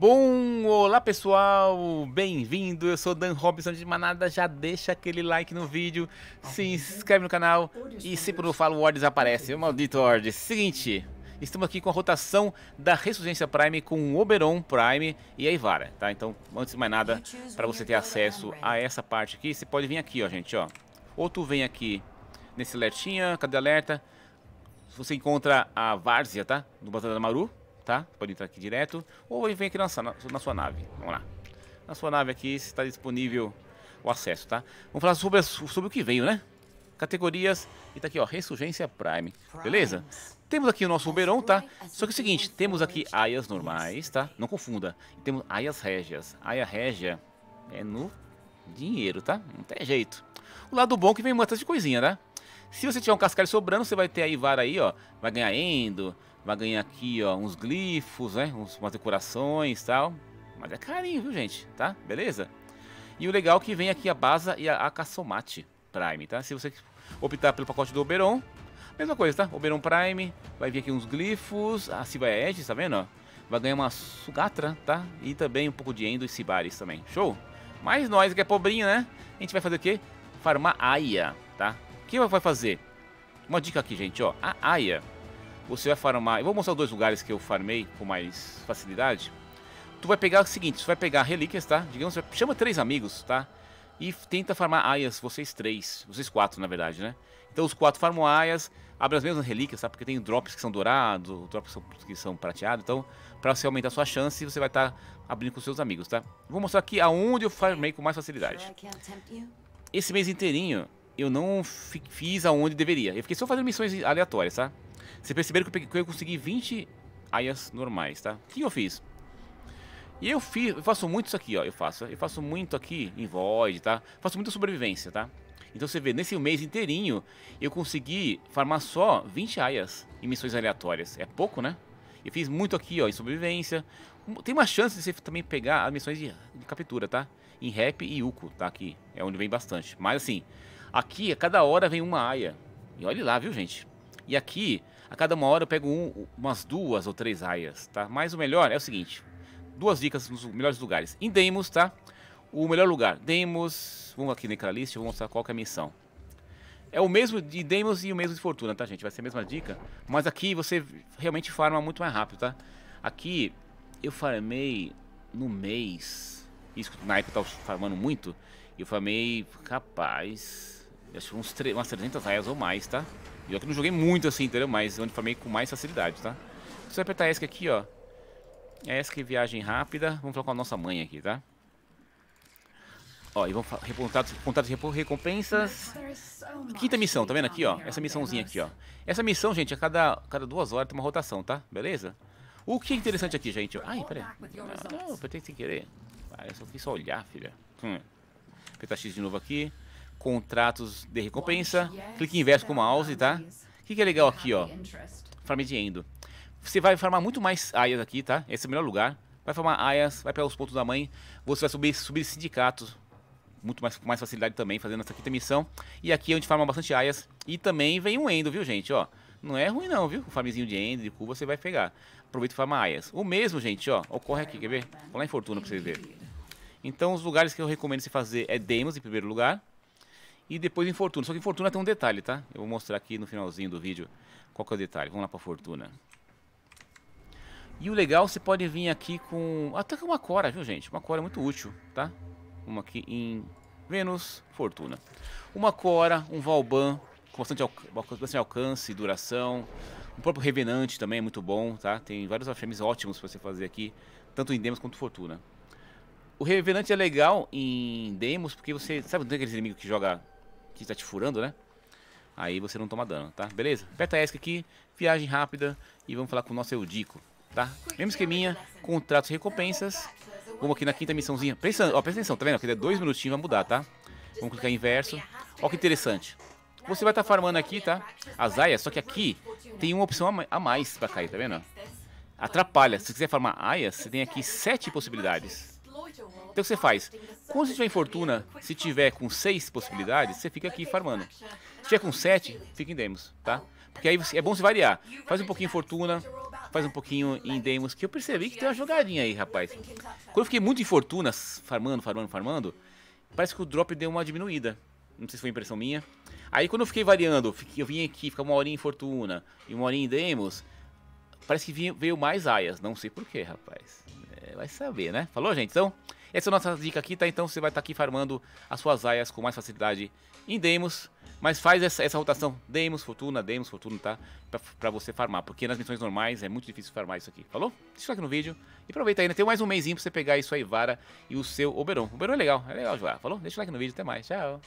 Bom, olá pessoal, bem-vindo. Eu sou Dan Robson de Manada. Já deixa aquele like no vídeo, se inscreve no canal e sempre eu falo o Ord O Maldito ordes. Seguinte, estamos aqui com a rotação da Ressurgência Prime com Oberon Prime e a Ivara, tá? Então, antes de mais nada, para você ter acesso a essa parte aqui, você pode vir aqui, ó, gente, ó. Ou tu vem aqui nesse alertinha, cadê alerta? Você encontra a Várzea, tá? Do Batalha da Maru tá? Pode entrar aqui direto. Ou vem aqui na, na, na sua nave. Vamos lá. Na sua nave aqui está disponível o acesso, tá? Vamos falar sobre, sobre o que veio, né? Categorias. E tá aqui, ó. Ressurgência Prime. Beleza? Temos aqui o nosso Uberon, tá? Só que é o seguinte, temos aqui aias normais, tá? Não confunda. temos aias régias. Aia régia é no dinheiro, tá? Não tem jeito. O lado bom é que vem um de coisinha, né? Se você tiver um cascalho sobrando, você vai ter aí vara aí, ó. Vai ganhar endo, Vai ganhar aqui, ó, uns glifos, né? Uns, umas decorações e tal. Mas é carinho, viu, gente? Tá? Beleza? E o legal é que vem aqui a Baza e a Akassomate Prime, tá? Se você optar pelo pacote do Oberon, mesma coisa, tá? Oberon Prime, vai vir aqui uns glifos, a Silva Edge, tá vendo, ó? Vai ganhar uma Sugatra, tá? E também um pouco de Endo e Sibaris também, show? Mas nós que é pobrinho, né? A gente vai fazer o quê? Farmar Aya, tá? O que vai fazer? Uma dica aqui, gente, ó. A Aya, você vai farmar. Eu vou mostrar dois lugares que eu farmei com mais facilidade. Tu vai pegar o seguinte, você vai pegar relíquias, tá? Digamos, chama três amigos, tá? E tenta farmar aias, vocês três, vocês quatro na verdade, né? Então os quatro farmam aias, abre as mesmas relíquias, tá? Porque tem drops que são dourados, drops que são prateados, então para você aumentar a sua chance, você vai estar tá abrindo com seus amigos, tá? Vou mostrar aqui aonde eu farmei com mais facilidade. Esse mês inteirinho, eu não fiz aonde deveria. Eu fiquei só fazendo missões aleatórias, tá? Vocês perceberam que eu consegui 20 aias normais, tá? O que eu fiz? E eu, fiz, eu faço muito isso aqui, ó. Eu faço, eu faço muito aqui em Void, tá? Faço muita sobrevivência, tá? Então você vê, nesse mês inteirinho, eu consegui farmar só 20 aias em missões aleatórias. É pouco, né? Eu fiz muito aqui, ó, em sobrevivência. Tem uma chance de você também pegar as missões de, de captura, tá? Em rap e uco, tá? Aqui é onde vem bastante. Mas assim, aqui a cada hora vem uma aia. E olhe lá, viu, gente? E aqui a cada uma hora eu pego um, umas duas ou três raias, tá? Mas o melhor é o seguinte: duas dicas nos melhores lugares. Em Demos, tá? O melhor lugar. Demos Vamos aqui na lista, eu vou mostrar qual é a missão. É o mesmo de Demos e o mesmo de Fortuna, tá, gente? Vai ser a mesma dica. Mas aqui você realmente farma muito mais rápido, tá? Aqui eu farmei no mês. Isso na época eu tava farmando muito. Eu farmei, capaz acho que uns umas 300 raias ou mais, tá? E eu que não joguei muito assim, entendeu? Mas onde farmei com mais facilidade, tá? Você vai apertar ESC aqui, ó. ESC viagem rápida. Vamos falar com a nossa mãe aqui, tá? Ó, e vamos repontar de recompensas. Quinta missão, tá vendo aqui, ó? Essa missãozinha aqui, ó. Essa missão, gente, a cada, cada duas horas tem uma rotação, tá? Beleza? O que é interessante aqui, gente? Ai, peraí. Não, não apertei sem querer. Ah, eu só quis só olhar, filha. Hum. Apertar X de novo aqui contratos de recompensa. Clique em inverso com o mouse, tá? O que, que é legal aqui, ó? Farm de Endo. Você vai farmar muito mais aias aqui, tá? Esse é o melhor lugar. Vai farmar aias, vai pegar os pontos da mãe. Você vai subir, subir sindicatos. Muito mais, com mais facilidade também, fazendo essa quinta missão. E aqui é onde farma bastante aias. E também vem um Endo, viu, gente? Ó, não é ruim não, viu? O farmzinho de Endo, de cu, você vai pegar. Aproveita e farma aias. O mesmo, gente, ó, ocorre aqui, quer ver? Vou lá em Fortuna pra vocês verem. Então, os lugares que eu recomendo você fazer é Demos, em primeiro lugar e depois em Fortuna. Só que em Fortuna tem um detalhe, tá? Eu vou mostrar aqui no finalzinho do vídeo qual que é o detalhe. Vamos lá para Fortuna. E o legal, você pode vir aqui com... Até com uma Cora, viu, gente? Uma Cora é muito útil, tá? Uma aqui em Vênus, Fortuna. Uma Cora, um Valban, com bastante, bastante alcance e duração. O próprio Revenante também é muito bom, tá? Tem vários alfemes ótimos para você fazer aqui, tanto em Demos quanto Fortuna. O Revenante é legal em Demos, porque você... Sabe, não tem aqueles inimigos que joga que está te furando, né? Aí você não toma dano, tá? Beleza? Aperta ESC aqui, viagem rápida e vamos falar com o nosso Eudico, tá? Mesmo esqueminha, contratos e recompensas. Vamos aqui na quinta missãozinha. Presta, ó, presta atenção, tá vendo? Aqui é dois minutinhos, vai mudar, tá? Vamos clicar em inverso. Ó que interessante. Você vai estar tá farmando aqui, tá? As aias, só que aqui tem uma opção a mais pra cair, tá vendo? Atrapalha. Se você quiser farmar aias, você tem aqui sete possibilidades. Então o que você faz? Quando você tiver em fortuna, se tiver com seis possibilidades, você fica aqui farmando. Se tiver com sete, fica em demos, tá? Porque aí é bom você variar. Faz um pouquinho em fortuna, faz um pouquinho em demos, que eu percebi que tem uma jogadinha aí, rapaz. Quando eu fiquei muito em fortuna, farmando, farmando, farmando, parece que o drop deu uma diminuída. Não sei se foi impressão minha. Aí quando eu fiquei variando, eu vim aqui, ficava uma horinha em fortuna e uma horinha em demos, parece que veio mais aias. Não sei porquê, rapaz. É, vai saber, né? Falou, gente? Então... Essa é a nossa dica aqui, tá? Então você vai estar tá aqui farmando as suas aias com mais facilidade em Demos. Mas faz essa, essa rotação, Demos, Fortuna, Demos, Fortuna, tá? Pra, pra, você farmar, porque nas missões normais é muito difícil farmar isso aqui, falou? Deixa o like no vídeo e aproveita ainda, né? tem mais um mêsinho pra você pegar isso aí, Vara e o seu Oberon. O Oberon é legal, é legal jogar, falou? Deixa o like no vídeo, até mais, tchau!